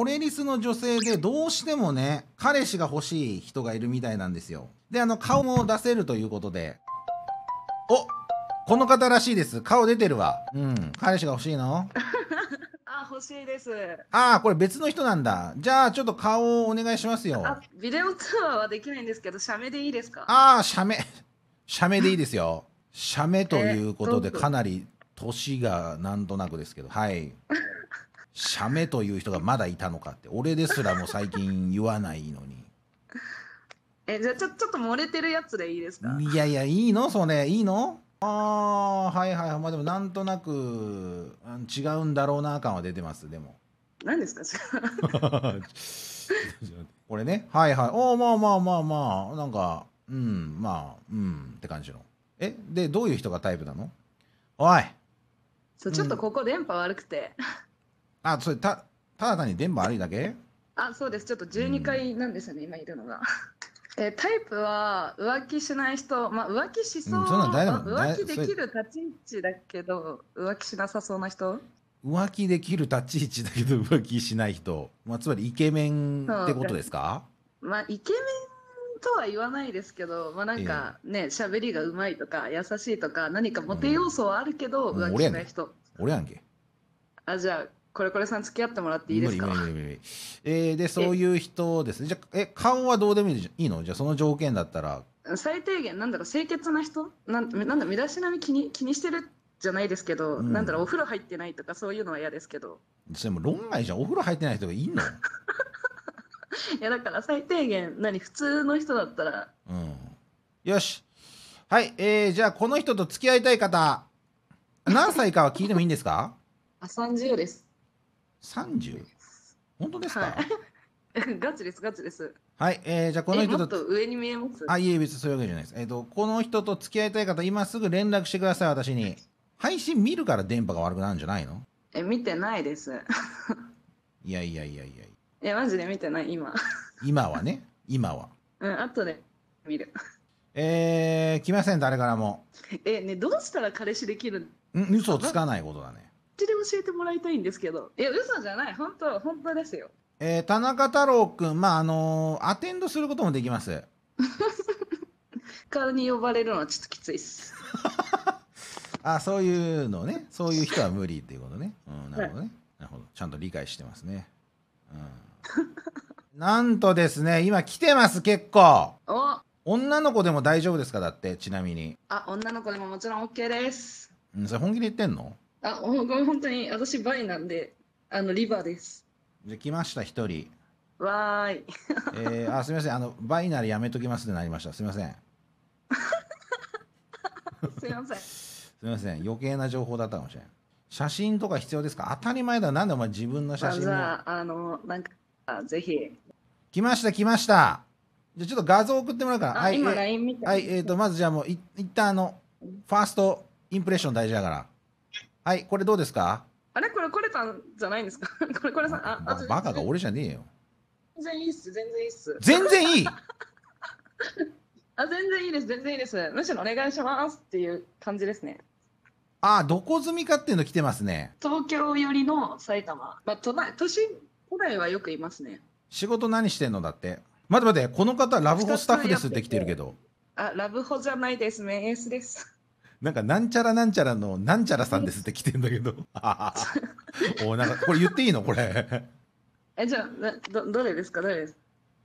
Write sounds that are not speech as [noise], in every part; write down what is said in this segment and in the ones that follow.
こレリスの女性でどうしてもね、彼氏が欲しい人がいるみたいなんですよ。で、あの、顔も出せるということで。おこの方らしいです。顔出てるわ。うん。彼氏が欲しいの [laughs] あ、欲しいです。ああ、これ別の人なんだ。じゃあ、ちょっと顔をお願いしますよ。ビデオ通話はできないんですけど、写メでいいですかああ、写メ。写 [laughs] メでいいですよ。写メということで、かなり年がなんとなくですけど、はい。写メという人がまだいたのかって俺ですらも最近言わないのにえじゃあちょちょっと漏れてるやつでいいですかいやいやいいのそれいいのああはいはいまあでもなんとなく違うんだろうな感は出てますでも何ですか [laughs] これねはいはいおまあまあまあまあなんかうんまあうんって感じのえでどういう人がタイプなのおいそうちょっとここ電波悪くて、うんあ、それた、ただ単に電波悪いだけあ、そうです。ちょっと12階なんですよね、今いるのが。えタイプは浮気しない人、まあ、浮気しそう、うん、そん浮気できる立ち位置だけど浮気しなさそうな人浮気できる立ち位置だけど浮気しない人、まあ、つまりイケメンってことですかまあイケメンとは言わないですけど、まあ、なんかね喋、えー、りがうまいとか優しいとか何かモテ要素はあるけど、浮気しない人、俺やんけ俺やんけあじゃあこれこれさん付き合ってもらっていいですか無理無理無理えー、でそういう人ですねじゃえ顔はどうでもいいのじゃその条件だったら最低限なんだろう清潔な人なんなんだ身だしなみ気に気にしてるじゃないですけど、うん、なんだろうお風呂入ってないとかそういうのは嫌ですけどそれも論外じゃんお風呂入ってない人がいいの [laughs] いやだから最低限何普通の人だったらうんよしはいえー、じゃあこの人と付き合いたい方何歳かは聞いてもいいんですかあ30 [laughs] です 30? 本当ですか、はい [laughs] ガチです、ガチです。はい、えー、じゃあこの人と。と上に見えますあ、いえ、別にそういうわけじゃないです。えっ、ー、と、この人と付き合いたい方、今すぐ連絡してください、私に。配信見るから電波が悪くなるんじゃないのえ、見てないです。[laughs] いやいやいやいやいや。マジで見てない、今。今はね、今は。[laughs] うん、後で見る。えー、来ません、誰からも。え、ね、どうしたら彼氏できるんうん、嘘つかないことだね。ちで教えてもらいたいんですけどいや嘘じゃない本当本当ですよえー、田中太郎君、まああのー、アテンドすることもできます顔に呼ばれるのはちょっときついっす [laughs] あそういうのねそういう人は無理っていうことね、うん、なるほどね、はい、なるほどちゃんと理解してますね、うん、[laughs] なんとですね今来てます結構お女の子でも大丈夫ですかだってちなみにあ女の子でももちろん OK です、うん、それ本気で言ってんのあ、ほ本当に、私、バイなんで、あの、リバーです。で、来ました、一人。わーい。えー、あ、すみません、あの、バイならやめときますってなりました。すみません。すみません。すみません、余計な情報だったかもしれん。写真とか必要ですか当たり前だ。なんでお前自分の写真を。じゃあ、あの、なんか、あぜひ。来ました、来ました。じゃちょっと画像送ってもらうから。はい、今 LINE 見て。はい、えっ、ー、と、まずじゃあもうい、いったんあの、ファーストインプレッション大事だから。はい、これどうですかあれこれ、これさんじゃないんですか [laughs] これ、これさん。あ、あ、バカが俺じゃねえよ。全然いいっす、全然いいっす。全然いい [laughs] あ、全然いいです、全然いいです。むしろお願いしますっていう感じですね。あどこ住みかっていうの来てますね。東京寄りの埼玉。まあ、都内、都心、都内はよくいますね。仕事何してんのだって。待って待って、この方、ラブホスタッフですって来てるけど。あ、ラブホじゃないです、メンエースです。なんかなんちゃらなんちゃらのなんちゃらさんですって来てんだけど [laughs] おなんかこれ言っていいのこれえじゃあどどれですかどれです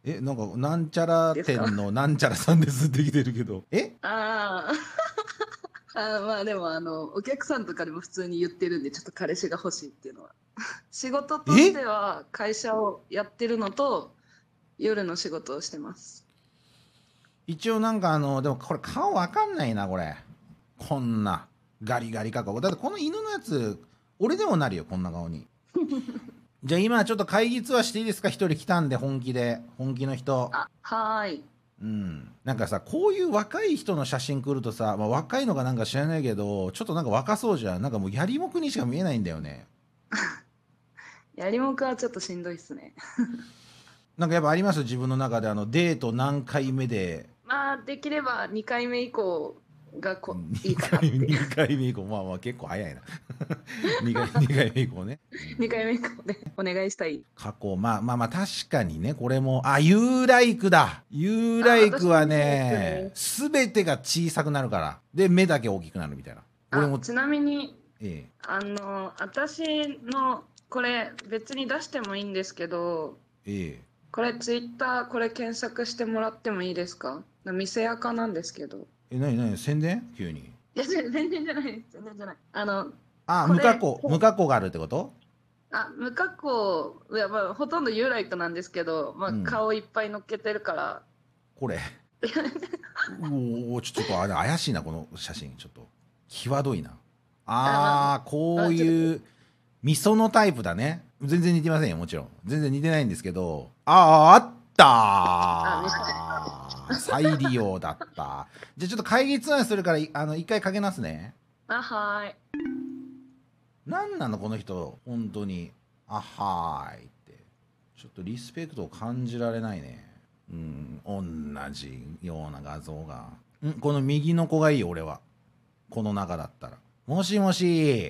えなんかなんちゃら店のなんちゃらさんですって来てるけどえあ [laughs] あまあでもあのお客さんとかでも普通に言ってるんでちょっと彼氏が欲しいっていうのは [laughs] 仕事としては会社をやってるのと夜の仕事をしてます一応なんかあのでもこれ顔わかんないなこれこんなガリガリ加工だってこの犬のやつ俺でもなるよこんな顔に [laughs] じゃあ今ちょっと会議ツアーしていいですか一人来たんで本気で本気の人あはいうん、なんかさこういう若い人の写真来るとさ、まあ、若いのかなんか知らないけどちょっとなんか若そうじゃんなんかもうやりもくにしか見えないんだよね [laughs] やりもくはちょっとしんどいっすね [laughs] なんかやっぱあります自分の中であのデート何回目でまあできれば2回目以降がこ、いいかなって2回目以降まあまあ結構早いな 2, [laughs] 回2回目以降ね、2回目以降ねお願いしたい過去まあまあまあ確かにねこれもあユーライクだユーライクはね全てが小さくなるからで目だけ大きくなるみたいな俺もちなみに、ええ、あの私のこれ別に出してもいいんですけど、ええ、これツイッターこれ検索してもらってもいいですか店アなんですけどえ、なになに宣伝急に。いや、全然じゃないです。全然じゃない。あの、あ、無加工、無加工があるってことあ無加工いや、まあ、ほとんどユーライトなんですけど、まあ、うん顔いっぱい乗っけてるから、これ。お [laughs] おちょっとあれ怪しいな、この写真。ちょっと。際どいな。あー、こういう、味噌のタイプだね。全然似てませんよ、もちろん。全然似てないんですけど。ああ、あったー。あ再利用だったじゃあちょっと会議ツアーするからあの一回かけますねあはい何なのこの人本当にあはいってちょっとリスペクトを感じられないねうん同じような画像がんこの右の子がいい俺はこの中だったらもしもし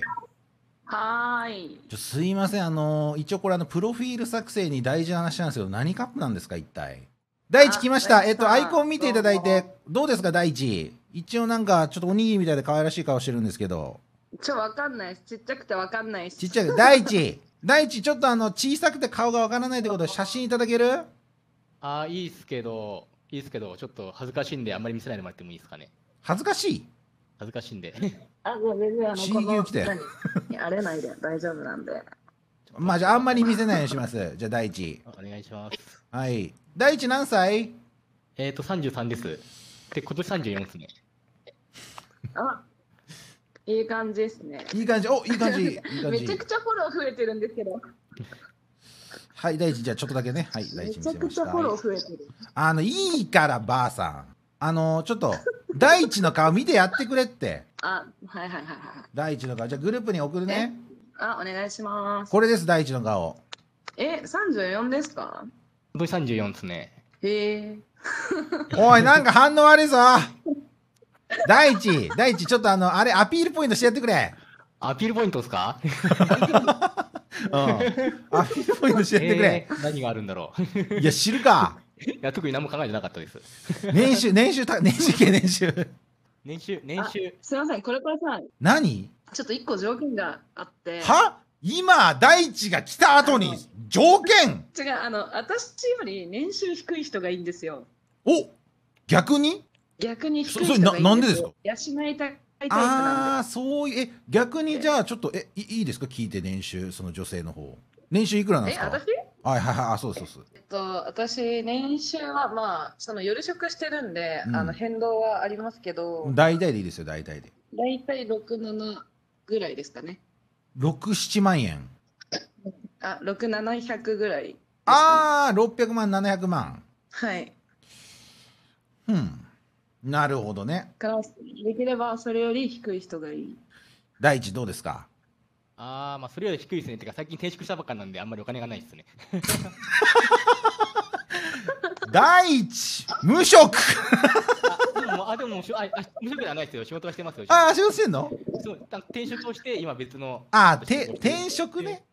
はーい。ちょすいません、あの、一応これあの、プロフィール作成に大事な話なんですけど、何カップなんですか、一体。第一来ました。えっと、アイコン見ていただいて、どうですか、第一。一応なんか、ちょっとおにぎりみたいで可愛らしい顔してるんですけど。ちょ、わかんないちっちゃくてわかんないし。ちっちゃく、第一。[laughs] 第一、ちょっとあの、小さくて顔がわからないってことで、写真いただけるああ、いいっすけど、いいっすけど、ちょっと恥ずかしいんで、あんまり見せないでもらってもいいですかね。恥ずかしい恥ずかしいんで。あ、ごめんね、あの、この、にあれないで、大丈夫なんで。まあじゃああんまり見せないようにします。じゃあ第一。お願いします。はい。第一何歳えっ、ー、と十三です。で今年三十四ですね。あいい感じですね。いい感じ。おいい感じ。いい感じめちゃくちゃフォロー増えてるんですけど。はい、第一じゃあちょっとだけね。はい、第一めちゃくちゃフォロー増えてる。あのいいからばあさん。あのちょっと。第一の顔見てやってくれって。[laughs] あ、はいはいはいはい。第一の顔、じゃあグループに送るね。あ、お願いします。これです、第一の顔。え、三十四ですか僕十四ですね。へえ。おい、なんか反応悪いぞ。第一、第一、ちょっとあの、あれ、アピールポイントしてやってくれ。アピールポイントですかうん。アピールポイントしてやってくれ。えー何があるんだろう。いや、知るか。いや、特に何も考えてなかったです。年収、年収た、年収年収。年収、年収、すみません、これからさ、何ちょっと一個条件があっては今大地が来た後に条件違うあの私より年収低い人がいいんですよお逆に逆に低い人がいいんですなんでですか養いたいああそういうえ逆にじゃあちょっとえいいですか聞いて年収その女性の方年収いくらなんですかはいはいはい、あ、そうですそうです。えっと、私、年収は、まあ、その夜食してるんで、うん、あの変動はありますけど。大体でいいですよ、大体で。大体六七ぐらいですかね。六七万円。あ、六七百ぐらい、ね、ああ、六百万七百万。はい。うん。なるほどね。からできればそれより低い人がいい。第一どうですか。ああ、まあそれより低いですね。てか最近転職したばっかなんであんまりお金がないですね。[laughs] 第一無職。もしょああ無職ではないですよ。仕事はしてますよ。ああ、仕事してんのそう転職をして、今別の。ああ、て転職ね。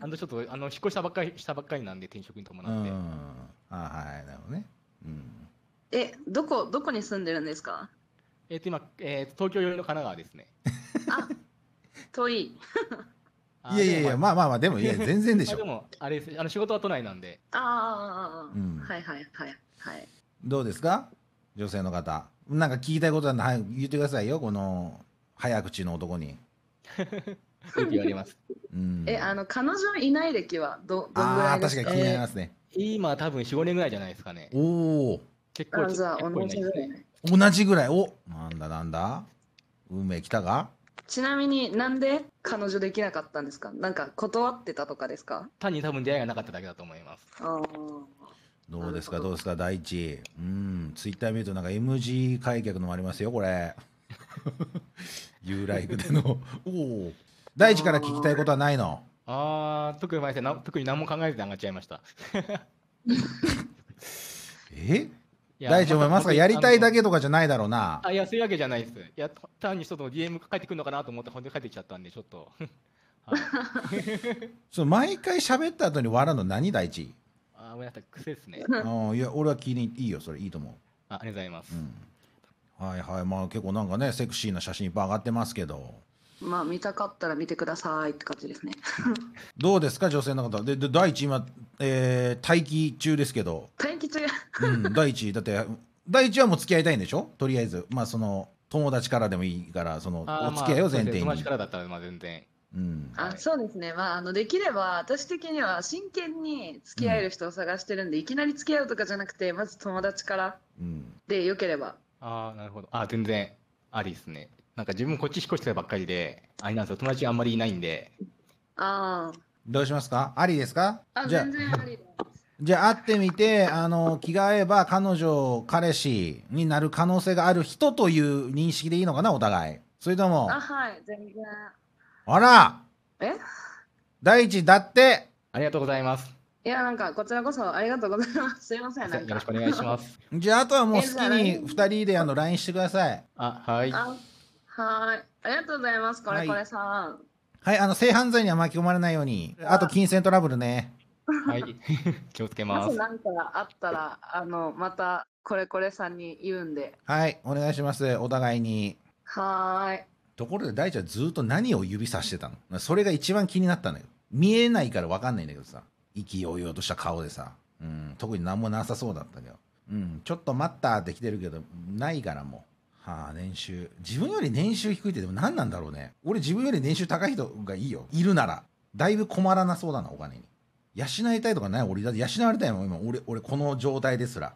あのちょっとあの引っ越したばっかりしたばっかりなんで転職に伴って。うん、あはいなるほどね。うん、えどこどこに住んでるんですか。えっ、と今、えっと、東京寄りの神奈川ですね。あ遠い。いやいやいや、まあまあまあ、でも、いや、[laughs] 全然でしょ。う。あれす、あの仕事は都内なんで。ああ、うん、はいはいはいはい。どうですか。女性の方なんか聞きたいことはる言ってくださいよこの早口の男によく言われます。うんえ、あの、彼女いない歴はど、どんぐらいですかかに気になりますね、今多分4、5年ぐらいじゃないですかね。おお結構じゃあ、同じぐらい。同じぐらいおなんだなんだ運命来たかちなみになんで彼女できなかったんですかなんか断ってたとかですか単に多分出会いがなかっただけだと思います。あーどうですかどうですか第一うんツイッター見るとなんか M g 開脚のもありますよこれユーライクでの [laughs] おお第一から聞きたいことはないのああ特に前で特に何も考えて上がっちゃいましたえ大地、お思いますかやりたいだけとかじゃないだろうな。あいや、そういうわけじゃないです。いや、単にちょっと DM 返ってくるのかなと思って、本当に返ってきちゃったんで、ちょっと。[laughs] そう毎回喋った後に笑うの何大地めんなさい癖ですねあいや俺は気にいいよそれいいと思うあありがとうございます、うん、はいはいまあ結構なんかねセクシーな写真いっぱい上がってますけどまあ見たかったら見てくださいって感じですね [laughs] どうですか女性の方でで第一今、えー、待機中ですけど待機中、うん、第一だって第一はもう付き合いたいんでしょとりあえずまあその友達からでもいいからそのお付き合いを前提に、友達からだったらまあ全然うん、あそうですね、まあ、あのできれば私的には真剣に付き合える人を探してるんで、うん、いきなり付き合うとかじゃなくてまず友達からでよければ、うん、ああなるほどあ全然ありですねなんか自分こっち引っ越してばっかりであれなんですよ友達あんまりいないんでああどうしますかありですかあ全然ありじゃあ会ってみてあの気が合えば彼女彼氏になる可能性がある人という認識でいいのかなお互いそれともあはい全然あらえ第一だってありがとうございます。いや、なんか、こちらこそありがとうございます。すいません、なんよろし。くお願いします。じゃああとはもう好きに2人であの LINE してくださいあ、はい。あはい。ありがとうございます、こはれいこれさん。はいあの性犯罪には巻き込まれないようにあと金銭トラブルねはい。[laughs] 気をつけまもしす。何かあったら、あの、また、これこれさんに言うんで。はいお願いしますお互いにはーい。ところで大ちゃんずっと何を指さしてたのそれが一番気になったのよ。見えないから分かんないんだけどさ。意気揚々とした顔でさ。うん、特に何もなさそうだったけど。うん、ちょっと待ったって来てるけど、ないからもう。はあ、年収。自分より年収低いってでも何なんだろうね。俺自分より年収高い人がいいよ。いるなら。だいぶ困らなそうだな、お金に。養いたいとかない俺だって養われたいもん、今。俺、俺この状態ですら。